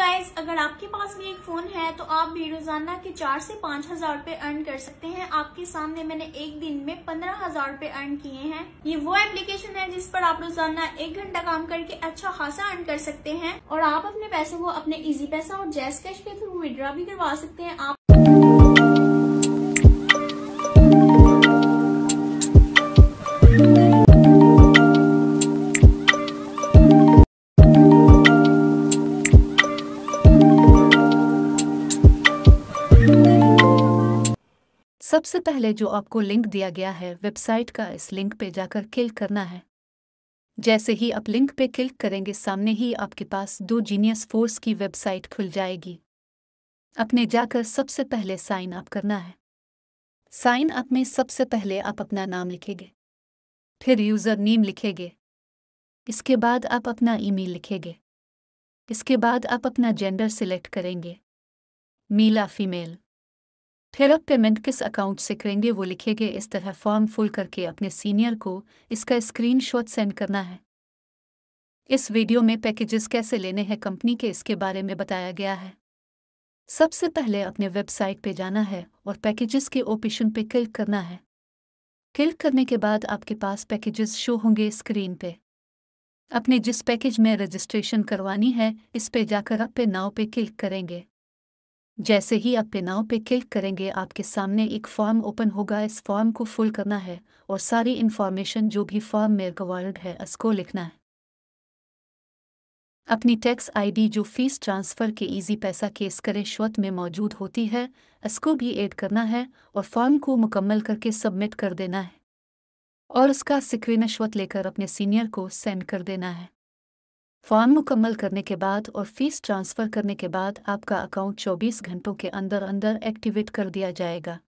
guys अगर आपके पास भी एक फोन है तो आप भी रोजाना के चार से पांच हजार रूपए अर्न कर सकते हैं आपके सामने मैंने एक दिन में पंद्रह हजार रूपए अर्न किए हैं ये वो एप्लीकेशन है जिस पर आप रोजाना एक घंटा काम करके अच्छा खासा अर्न कर सकते हैं और आप अपने पैसों को अपने इजी पैसा और जैस कैश के थ्रू विड्रा भी करवा सकते हैं आप सबसे पहले जो आपको लिंक दिया गया है वेबसाइट का इस लिंक पे जाकर क्लिक करना है जैसे ही आप लिंक पे क्लिक करेंगे सामने ही आपके पास दो जीनियस फोर्स की वेबसाइट खुल जाएगी अपने जाकर सबसे पहले साइन अप करना है साइन अप में सबसे पहले आप अपना नाम लिखेंगे फिर यूज़र नेम लिखेंगे इसके बाद आप अपना ईमेल लिखेंगे इसके बाद आप अपना जेंडर सिलेक्ट करेंगे मेल या फीमेल फिर अब पेमेंट किस अकाउंट से करेंगे वो लिखेंगे इस तरह फॉर्म फुल करके अपने सीनियर को इसका स्क्रीनशॉट सेंड करना है इस वीडियो में पैकेजेस कैसे लेने हैं कंपनी के इसके बारे में बताया गया है सबसे पहले अपने वेबसाइट पे जाना है और पैकेजेस के ऑप्शन पे क्लिक करना है क्लिक करने के बाद आपके पास पैकेजेस शो होंगे स्क्रीन पे अपने जिस पैकेज में रजिस्ट्रेशन करवानी है इस पे जाकर आप पे नाव पे क्लिक करेंगे जैसे ही आप पेनाव नाव पे क्लिक करेंगे आपके सामने एक फॉर्म ओपन होगा इस फॉर्म को फुल करना है और सारी इन्फॉर्मेशन जो भी फॉर्म में रिक्वायर्ड है इसको लिखना है अपनी टैक्स आईडी जो फीस ट्रांसफ़र के इजी पैसा केस करे श्वत में मौजूद होती है इसको भी ऐड करना है और फॉर्म को मुकम्मल करके सबमिट कर देना है और उसका श्वत लेकर अपने सीनियर को सेंड कर देना है फॉर्म मुकम्मल करने के बाद और फीस ट्रांसफ़र करने के बाद आपका अकाउंट 24 घंटों के अंदर अंदर एक्टिवेट कर दिया जाएगा